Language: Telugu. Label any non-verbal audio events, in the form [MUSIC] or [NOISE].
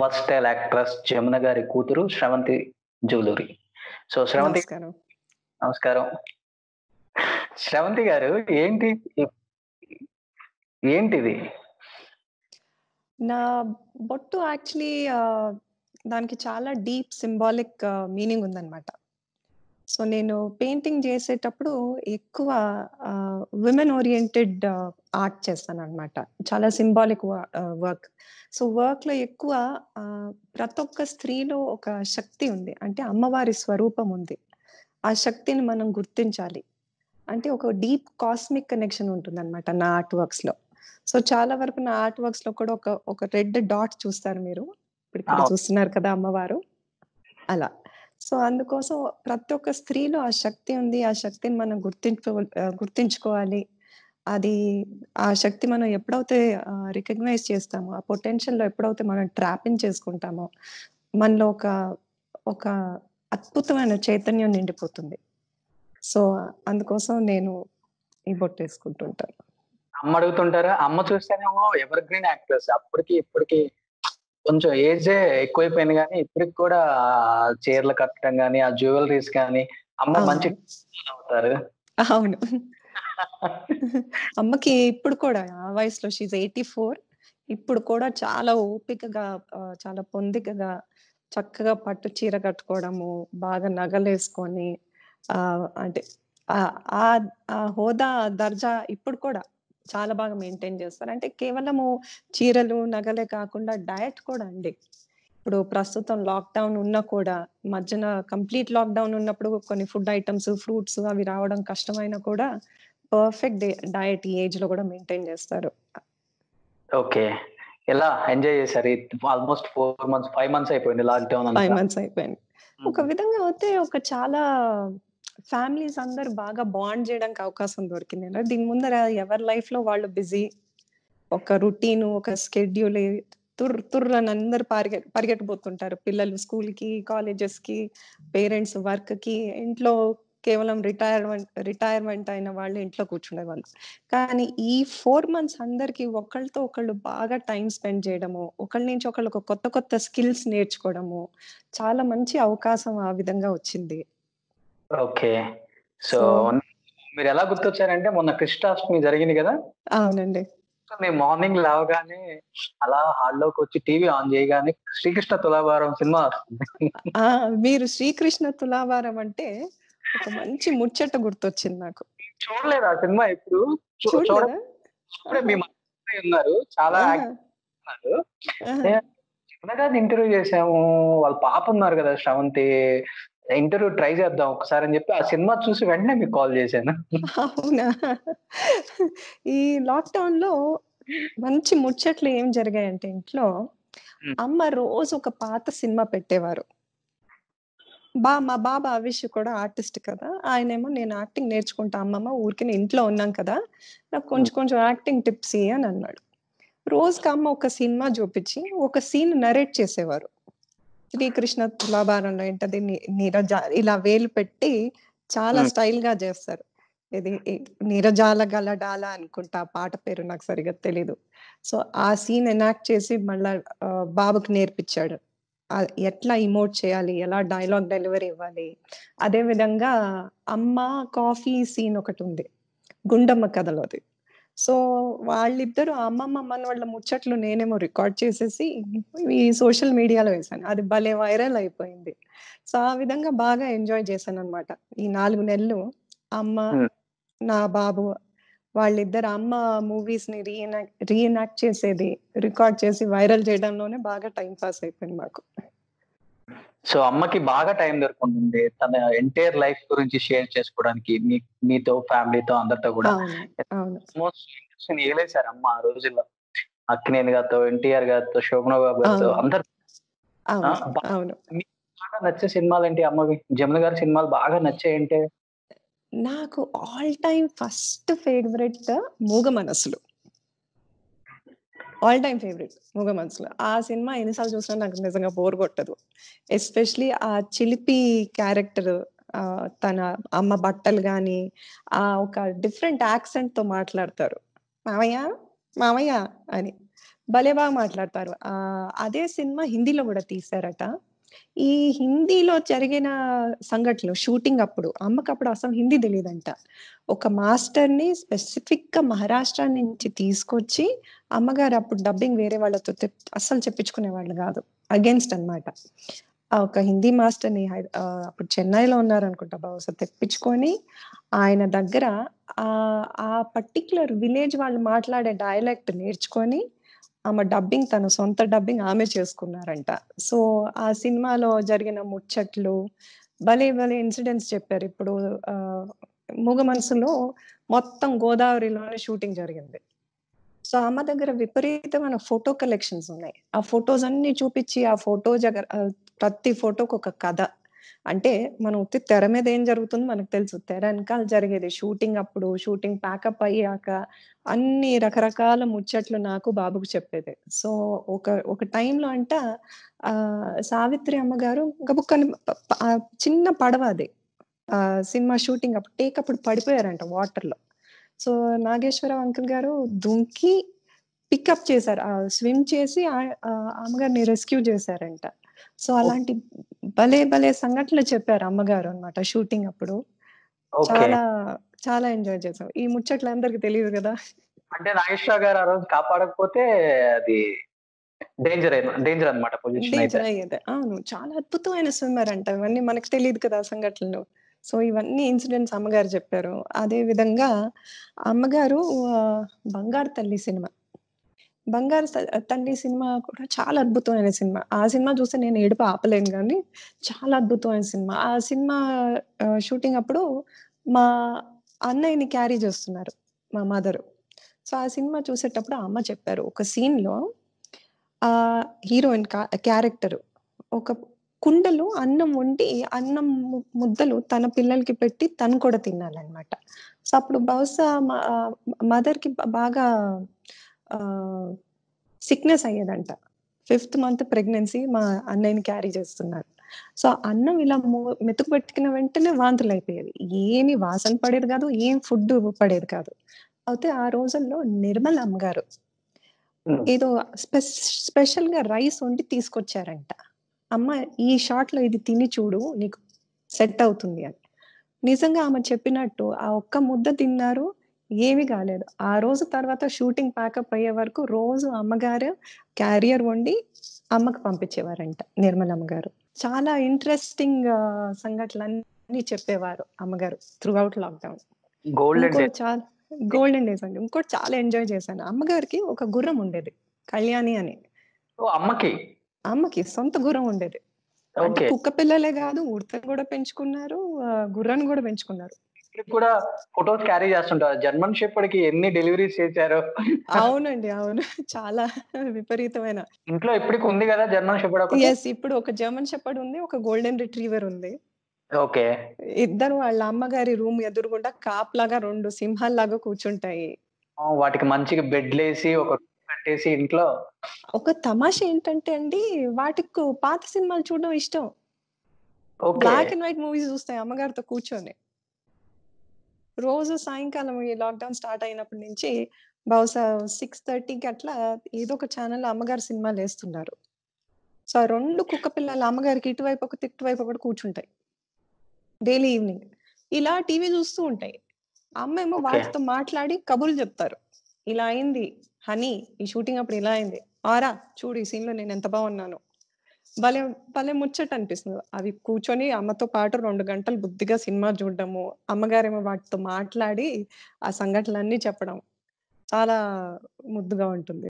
వర్స్టైల్ యాక్ట్రెస్ జమున గారి కూతురు శ్రవంతి జూలూరి సో శ్రవంతి నమస్కారం శ్రవంతి గారు ఏంటి ఏంటిది నా బొట్టు యాక్చువల్లీ దానికి చాలా డీప్ సింబాలిక్ మీనింగ్ ఉందన్నమాట సో నేను పెయింటింగ్ చేసేటప్పుడు ఎక్కువ విమెన్ ఓరియంటెడ్ ఆర్ట్ చేస్తాను అనమాట చాలా సింబాలిక్ వర్క్ సో వర్క్ లో ఎక్కువ ప్రతి ఒక్క స్త్రీలో ఒక శక్తి ఉంది అంటే అమ్మవారి స్వరూపం ఉంది ఆ శక్తిని మనం గుర్తించాలి అంటే ఒక డీప్ కాస్మిక్ కనెక్షన్ ఉంటుంది అనమాట నా ఆర్ట్ వర్క్స్ లో సో చాలా వరకు నా ఆర్ట్ వర్క్స్ లో కూడా ఒక ఒక రెడ్ డాట్ చూస్తారు మీరు ఇప్పుడు ఇక్కడ చూస్తున్నారు కదా అమ్మవారు అలా సో అందుకోసం ప్రతి ఒక్క స్త్రీలో ఆ శక్తి ఉంది ఆ శక్తిని మనం గుర్తించు గుర్తించుకోవాలి అది ఆ శక్తి మనం ఎప్పుడైతే రికగ్నైజ్ చేస్తామో ఆ పొటెన్షియల్లో ఎప్పుడైతే మనం ట్రాపింగ్ చేసుకుంటామో మనలో ఒక ఒక అద్భుతమైన చైతన్యం నిండిపోతుంది సో అందుకోసం నేను ఈ బొట్టు వేసుకుంటుంటాను అమ్మ అడుగుతుంటారా అమ్మ చూస్తేనేమో ఎవర్ గ్రీన్ యాక్ట్రెస్ అప్పటికి ఇప్పటికి కొంచెం ఏజే ఎక్కువైపోయింది కానీ ఇప్పటికి కూడా చీరలు కట్టడం కానీ ఆ జ్యువెలరీస్ కానీ అమ్మ మంచి అవుతారు అవును [LAUGHS] అమ్మకి ఇప్పుడు కూడా ఆ వయసులో షీజ్ ఎయిటీ ఫోర్ ఇప్పుడు కూడా చాలా ఓపికగా చాలా పొందికగా చక్కగా పట్టు చీర కట్టుకోవడము బాగా నగలేసుకొని అంటే ఆ హోదా దర్జా ఇప్పుడు కూడా చాలా బాగా మెయింటైన్ చేస్తారు అంటే కేవలము చీరలు నగలే కాకుండా డయట్ కూడా అండి ఇప్పుడు ప్రస్తుతం లాక్డౌన్ ఉన్నా కూడా మధ్యన కంప్లీట్ లాక్డౌన్ ఉన్నప్పుడు కొన్ని ఫుడ్ ఐటమ్స్ ఫ్రూట్స్ అవి రావడం కష్టమైనా కూడా పర్ఫెక్ట్ డయట్ ఈ ఏజ్ లో కూడా మెయింటైన్ చేస్తారు ఓకే ఎలా ఎంజాయ్ చేశారు almost four months five months అయిపోయింది లాక్డౌన్ ఫైవ్ మంత్స్ అయిపోయింది ఒక విధంగా అయితే ఒక చాలా ఫ్యామిలీస్ అందరు బాగా బాండ్ చేయడానికి అవకాశం దొరికింది దీని ముందర ఎవరి లైఫ్ లో వాళ్ళు బిజీ ఒక రొటీన్ ఒక స్కెడ్యూల్ తుర్ తుర్ర అని అందరు పరిగె పరిగెట్టుబోతుంటారు పిల్లలు స్కూల్ కి కాలేజెస్ కి పేరెంట్స్ వర్క్ కి ఇంట్లో కేవలం రిటైర్మెంట్ రిటైర్మెంట్ అయిన వాళ్ళు ఇంట్లో కూర్చునే వాళ్ళు కానీ ఈ ఫోర్ మంత్స్ అందరికి ఒకళ్ళతో ఒకళ్ళు బాగా టైం స్పెండ్ చేయడము ఒకళ్ళ నుంచి ఒకళ్ళు కొత్త కొత్త స్కిల్స్ నేర్చుకోవడము చాలా మంచి అవకాశం ఆ విధంగా వచ్చింది ఓకే. సో, మీరు ఎలా గుర్తొచ్చారంటే మొన్న కృష్ణాష్టమి జరిగింది కదా అవునండి. సో, నేను మార్నింగ్ లేవగానే అలా వచ్చి టీవీ ఆన్ చేయగానే 'శ్రీకృష్ణ తులాభారం' సినిమా మీరు 'శ్రీకృష్ణ తులాభారం' అంటే ఒక మంచి ముచ్చట గుర్తొచ్చింది నాకు. చూడలేదు ఆ సినిమా ఎప్పుడు. మీ ఉన్నారు. చాలా ఉన్నారు. చిన్నగా ఇంటర్వ్యూ చేసాము వాళ్ళ ఉన్నారు కదా శ్రవంతి ఇంటర్వ్యూ ట్రై చేద్దాం ఒకసారి అని చెప్పి ఆ సినిమా చూసి వెంటనే మీకు కాల్ చేశాను అవునా ఈ లాక్డౌన్ లో మంచి ముచ్చట్లు ఏం జరిగాయంటే ఇంట్లో అమ్మ రోజు ఒక పాత సినిమా పెట్టేవారు బా మా బాబా అవిష్ కూడా ఆర్టిస్ట్ కదా ఆయనేమో నేను యాక్టింగ్ నేర్చుకుంటా అమ్మమ్మ ఊరికి ఇంట్లో ఉన్నాం కదా నాకు కొంచెం కొంచెం యాక్టింగ్ టిప్స్ అని అన్నాడు రోజుకి అమ్మ ఒక సినిమా చూపించి ఒక సీన్ నరేట్ చేసేవారు శ్రీకృష్ణ తులాభారంలో ఏంటది నీరజ ఇలా వేలు పెట్టి చాలా స్టైల్ గా చేస్తారు ఇది నీరజాల గలడాల అనుకుంటా ఆ పాట పేరు నాకు సరిగ్గా తెలీదు సో ఆ సీన్ ఎనాక్ట్ చేసి మళ్ళా బాబుకి నేర్పించాడు ఎట్లా ఇమోట్ చేయాలి ఎలా డైలాగ్ డెలివరీ ఇవ్వాలి అదే విధంగా అమ్మ కాఫీ సీన్ ఒకటి ఉంది గుండమ్మ కథలోది సో వాళ్ళిద్దరు అమ్మమ్మ వాళ్ళ ముచ్చట్లు నేనేమో రికార్డ్ చేసేసి ఈ సోషల్ మీడియాలో వేసాను అది భలే వైరల్ అయిపోయింది సో ఆ విధంగా బాగా ఎంజాయ్ చేశాను అనమాట ఈ నాలుగు నెలలు అమ్మ నా బాబు వాళ్ళిద్దరు అమ్మ మూవీస్ ని రీఎనాక్ట్ రీఎనాక్ట్ చేసేది రికార్డ్ చేసి వైరల్ చేయడంలోనే బాగా టైం పాస్ అయిపోయింది మాకు సో అమ్మకి బాగా టైం దొరుకుంటుంది తన ఎంటైర్ లైఫ్ గురించి షేర్ చేసుకోవడానికి మీ మీతో ఫ్యామిలీతో అందరితో కూడా మోస్ట్ సార్ అమ్మ ఆ రోజుల్లో అక్కినేని గారితో ఎన్టీఆర్ గారితో శోభన బాబు గారితో అందరు బాగా నచ్చే సినిమాలు ఏంటి అమ్మవి జమున గారి సినిమాలు బాగా నచ్చాయంటే నాకు ఆల్ టైమ్ ఫస్ట్ ఫేవరెట్ మూగ మనసులు ఆల్ టైమ్ ఫేవరెట్ మూగ మనసులో ఆ సినిమా ఎన్నిసార్లు చూసినా నాకు నిజంగా బోర్ కొట్టదు ఎస్పెషలీ ఆ చిలిపి క్యారెక్టర్ తన అమ్మ బట్టలు కానీ ఆ ఒక డిఫరెంట్ యాక్సెంట్ తో మాట్లాడతారు మామయ్య మామయ్య అని భలే బాగా మాట్లాడతారు అదే సినిమా హిందీలో కూడా తీశారట ఈ హిందీలో జరిగిన సంఘటనలు షూటింగ్ అప్పుడు అమ్మకి అప్పుడు అసలు హిందీ తెలియదంట ఒక మాస్టర్ని స్పెసిఫిక్గా మహారాష్ట్ర నుంచి తీసుకొచ్చి అమ్మగారు అప్పుడు డబ్బింగ్ వేరే వాళ్ళతో అస్సలు చెప్పించుకునే వాళ్ళు కాదు అగేన్స్ట్ అనమాట ఒక హిందీ మాస్టర్ని అప్పుడు చెన్నైలో ఉన్నారు అనుకుంటా బహుశా తెప్పించుకొని ఆయన దగ్గర ఆ పర్టిక్యులర్ విలేజ్ వాళ్ళు మాట్లాడే డైలెక్ట్ నేర్చుకొని ఆమె డబ్బింగ్ తన సొంత డబ్బింగ్ ఆమె చేసుకున్నారంట సో ఆ సినిమాలో జరిగిన ముచ్చట్లు భలే భలే ఇన్సిడెంట్స్ చెప్పారు ఇప్పుడు మూగ మనసులో మొత్తం గోదావరిలోనే షూటింగ్ జరిగింది సో ఆమె దగ్గర విపరీతమైన ఫోటో కలెక్షన్స్ ఉన్నాయి ఆ ఫొటోస్ అన్ని చూపించి ఆ ఫోటో దగ్గర ప్రతి ఫోటోకి ఒక కథ అంటే మనం ఉత్తి తెర మీద ఏం జరుగుతుందో మనకు తెలుసు తెర వెనకాల జరిగేది షూటింగ్ అప్పుడు షూటింగ్ ప్యాకప్ అయ్యాక అన్ని రకరకాల ముచ్చట్లు నాకు బాబుకు చెప్పేది సో ఒక ఒక టైంలో అంట ఆ సావిత్రి అమ్మగారు గబుక్కని చిన్న పడవ అది సినిమా షూటింగ్ అప్పుడు టేక్ అప్పుడు పడిపోయారంట వాటర్లో సో నాగేశ్వరరావు అంకుల్ గారు దుంకి పికప్ చేశారు స్విమ్ చేసి అమ్మగారిని రెస్క్యూ చేశారంట సో అలాంటి భలే భలే సంఘటనలు చెప్పారు అమ్మగారు అనమాట షూటింగ్ అప్పుడు చాలా చాలా ఎంజాయ్ చేసాం ఈ ముచ్చట్లు అందరికి తెలియదు కదా అంటే నాగేశ్వర గారు ఆ రోజు కాపాడకపోతే అది డేంజర్ డేంజర్ అనమాట డేంజర్ అయ్యేది అవును చాలా అద్భుతమైన స్విమ్మర్ అంట ఇవన్నీ మనకు తెలియదు కదా సంఘటనలు సో ఇవన్నీ ఇన్సిడెంట్స్ అమ్మగారు చెప్పారు అదే విధంగా అమ్మగారు బంగారు తల్లి సినిమా బంగారు తండ్రి సినిమా కూడా చాలా అద్భుతమైన సినిమా ఆ సినిమా చూస్తే నేను ఏడుపు ఆపలేను కానీ చాలా అద్భుతమైన సినిమా ఆ సినిమా షూటింగ్ అప్పుడు మా అన్నయ్యని క్యారీ చేస్తున్నారు మా మదరు సో ఆ సినిమా చూసేటప్పుడు అమ్మ చెప్పారు ఒక సీన్లో ఆ హీరోయిన్ క్యారెక్టర్ ఒక కుండలు అన్నం వండి అన్నం ముద్దలు తన పిల్లలకి పెట్టి తను కూడా తినాలన్నమాట సో అప్పుడు బహుశా మదర్కి బాగా సిక్నెస్ అయ్యేదంట ఫిఫ్త్ మంత్ ప్రెగ్నెన్సీ మా అన్నయ్యని క్యారీ చేస్తున్నారు సో అన్నం ఇలా మెతుకు పెట్టుకున్న వెంటనే వాంతులు అయిపోయేది ఏమి వాసన పడేది కాదు ఏం ఫుడ్ పడేది కాదు అయితే ఆ రోజుల్లో నిర్మల్ అమ్మగారు ఏదో స్పెషల్ గా రైస్ వండి తీసుకొచ్చారంట అమ్మ ఈ షాట్ లో ఇది తిని చూడు నీకు సెట్ అవుతుంది అని నిజంగా ఆమె చెప్పినట్టు ఆ ఒక్క ముద్ద తిన్నారు ఏమి కాలేదు ఆ రోజు తర్వాత షూటింగ్ ప్యాకప్ అయ్యే వరకు రోజు అమ్మగారు క్యారియర్ వండి అమ్మకు పంపించేవారంట నిర్మలమ్మ గారు చాలా ఇంట్రెస్టింగ్ సంఘటనలన్నీ చెప్పేవారు అమ్మగారు throughout lockdown golden days అండి ఇంకోటి చాలా ఎంజాయ్ చేశాను అమ్మగారికి ఒక గుర్రం ఉండేది కళ్యాణి అని అమ్మకి అమ్మకి సొంత గుర్రం ఉండేది కుక్క పిల్లలే కాదు ఉడతను కూడా పెంచుకున్నారు గుర్రాన్ని కూడా పెంచుకున్నారు కూడా ఫొటోస్ క్యారీ చేస్తుంటారు జర్మన్ షెపర్డ్ కి ఎన్ని డెలివరీస్ చేశారు అవునండి అవును చాలా విపరీతమైన ఇంట్లో ఇప్పటికి ఉంది కదా జర్మన్ షెపర్డ్ ఎస్ ఇప్పుడు ఒక జర్మన్ షెపర్డ్ ఉంది ఒక గోల్డెన్ రిట్రీవర్ ఉంది ఓకే ఇద్దరు వాళ్ళ అమ్మగారి రూమ్ ఎదురుగుండా కాప్ లాగా రెండు లాగా కూర్చుంటాయి వాటికి మంచిగా బెడ్ లేసి ఒక కట్టేసి ఇంట్లో ఒక తమాష ఏంటంటే అండి వాటికి పాత సినిమాలు చూడడం ఇష్టం బ్లాక్ అండ్ వైట్ మూవీస్ చూస్తాయి అమ్మగారితో కూర్చొని రోజు సాయంకాలం ఈ లాక్డౌన్ స్టార్ట్ అయినప్పటి నుంచి బహుశా సిక్స్ థర్టీకి అట్లా ఏదో ఒక ఛానల్ అమ్మగారు సినిమాలు వేస్తున్నారు సో ఆ రెండు కుక్క పిల్లలు అమ్మగారికి ఇటువైపు ఒక వైపు ఒకటి కూర్చుంటాయి డైలీ ఈవినింగ్ ఇలా టీవీ చూస్తూ ఉంటాయి అమ్మ ఏమో వాళ్ళతో మాట్లాడి కబుర్లు చెప్తారు ఇలా అయింది హనీ ఈ షూటింగ్ అప్పుడు ఇలా అయింది ఆరా చూడు ఈ సీన్లో నేను ఎంత బాగున్నాను భలే భలే ముచ్చట అనిపిస్తుంది అవి కూర్చొని అమ్మతో పాటు రెండు గంటలు బుద్ధిగా సినిమా చూడడము అమ్మగారేమో వాటితో మాట్లాడి ఆ సంఘటనలన్నీ చెప్పడం చాలా ముద్దుగా ఉంటుంది.